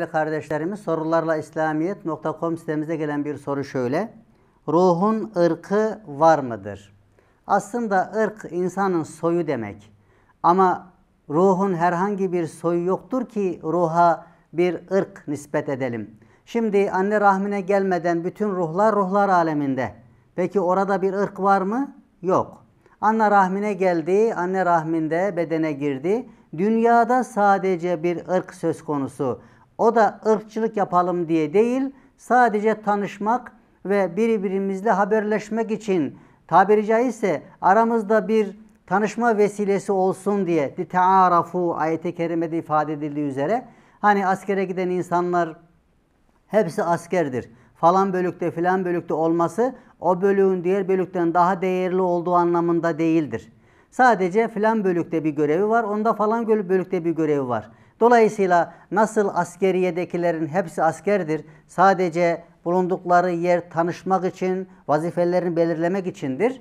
değerli kardeşlerimiz sorularla İslamiyet.com sitemize gelen bir soru şöyle. Ruhun ırkı var mıdır? Aslında ırk insanın soyu demek. Ama ruhun herhangi bir soyu yoktur ki ruha bir ırk nispet edelim. Şimdi anne rahmine gelmeden bütün ruhlar ruhlar aleminde. Peki orada bir ırk var mı? Yok. Anne rahmine geldi, anne rahminde bedene girdi. Dünyada sadece bir ırk söz konusu. O da ırkçılık yapalım diye değil, sadece tanışmak ve birbirimizle haberleşmek için tabiri caizse aramızda bir tanışma vesilesi olsun diye ayet-i kerimede ifade edildiği üzere hani askere giden insanlar hepsi askerdir. Falan bölükte filan bölükte olması o bölüğün diğer bölükten daha değerli olduğu anlamında değildir. Sadece filan bölükte bir görevi var, onda falan bölükte bir görevi var. Dolayısıyla nasıl askeriyedekilerin hepsi askerdir. Sadece bulundukları yer tanışmak için, vazifelerini belirlemek içindir.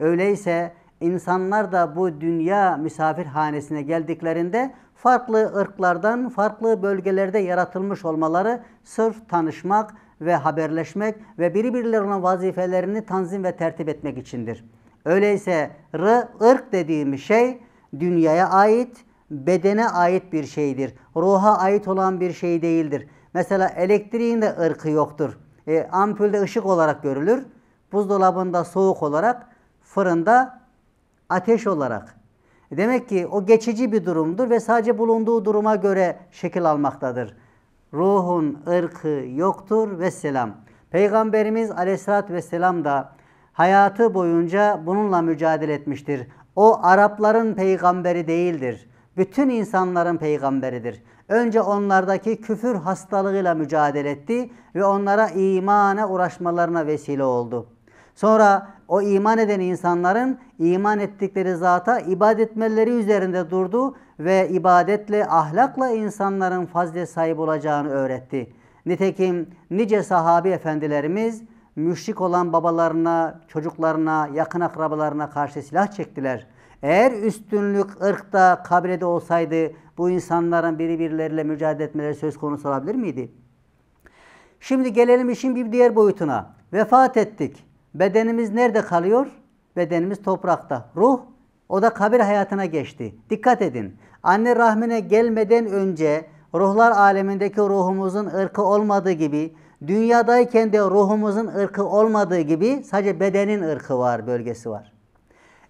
Öyleyse insanlar da bu dünya misafirhanesine geldiklerinde farklı ırklardan, farklı bölgelerde yaratılmış olmaları sırf tanışmak ve haberleşmek ve birbirlerine vazifelerini tanzim ve tertip etmek içindir. Öyleyse r, ırk dediğimiz şey dünyaya ait, bedene ait bir şeydir. Ruha ait olan bir şey değildir. Mesela elektriğin de ırkı yoktur. E, ampulde ışık olarak görülür. Buzdolabında soğuk olarak, fırında ateş olarak. Demek ki o geçici bir durumdur ve sadece bulunduğu duruma göre şekil almaktadır. Ruhun ırkı yoktur ve selam. Peygamberimiz aleyhissalatü vesselam da hayatı boyunca bununla mücadele etmiştir. O Arapların peygamberi değildir bütün insanların peygamberidir. Önce onlardaki küfür hastalığıyla mücadele etti ve onlara imana uğraşmalarına vesile oldu. Sonra o iman eden insanların iman ettikleri zata ibadet etmeleri üzerinde durdu ve ibadetle, ahlakla insanların fazla sahip olacağını öğretti. Nitekim nice sahabi efendilerimiz müşrik olan babalarına, çocuklarına, yakın akrabalarına karşı silah çektiler. Eğer üstünlük ırkta, kabrede olsaydı bu insanların birbirleriyle mücadele etmeleri söz konusu olabilir miydi? Şimdi gelelim işin bir diğer boyutuna. Vefat ettik. Bedenimiz nerede kalıyor? Bedenimiz toprakta. Ruh o da kabir hayatına geçti. Dikkat edin. Anne rahmine gelmeden önce ruhlar alemindeki ruhumuzun ırkı olmadığı gibi dünyadayken de ruhumuzun ırkı olmadığı gibi sadece bedenin ırkı var, bölgesi var.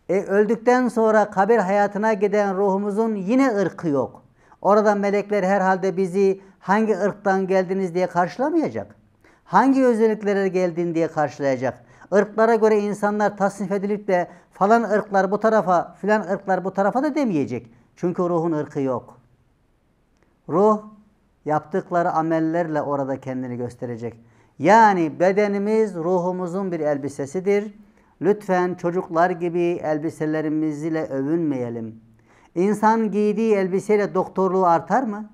E, öldükten sonra kabir hayatına giden ruhumuzun yine ırkı yok. Orada melekler herhalde bizi hangi ırktan geldiniz diye karşılamayacak. Hangi özelliklere geldin diye karşılayacak. Irklara göre insanlar tasnif edilip de falan ırklar bu tarafa, filan ırklar bu tarafa da demeyecek. Çünkü ruhun ırkı yok. Ruh yaptıkları amellerle orada kendini gösterecek. Yani bedenimiz ruhumuzun bir elbisesidir. Lütfen çocuklar gibi elbiselerimizle övünmeyelim. İnsan giydiği elbiseyle doktorluğu artar mı?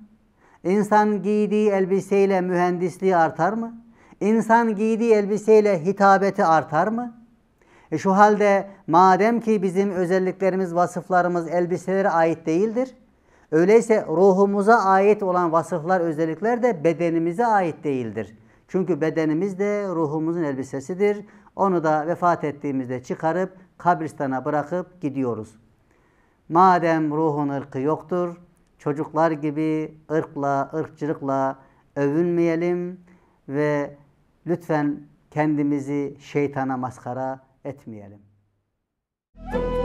İnsan giydiği elbiseyle mühendisliği artar mı? İnsan giydiği elbiseyle hitabeti artar mı? E şu halde madem ki bizim özelliklerimiz, vasıflarımız elbiselere ait değildir, öyleyse ruhumuza ait olan vasıflar, özellikler de bedenimize ait değildir. Çünkü bedenimiz de ruhumuzun elbisesidir. Onu da vefat ettiğimizde çıkarıp kabristana bırakıp gidiyoruz. Madem ruhun ırkı yoktur, çocuklar gibi ırkla, ırkçılıkla övünmeyelim ve lütfen kendimizi şeytana maskara etmeyelim. Müzik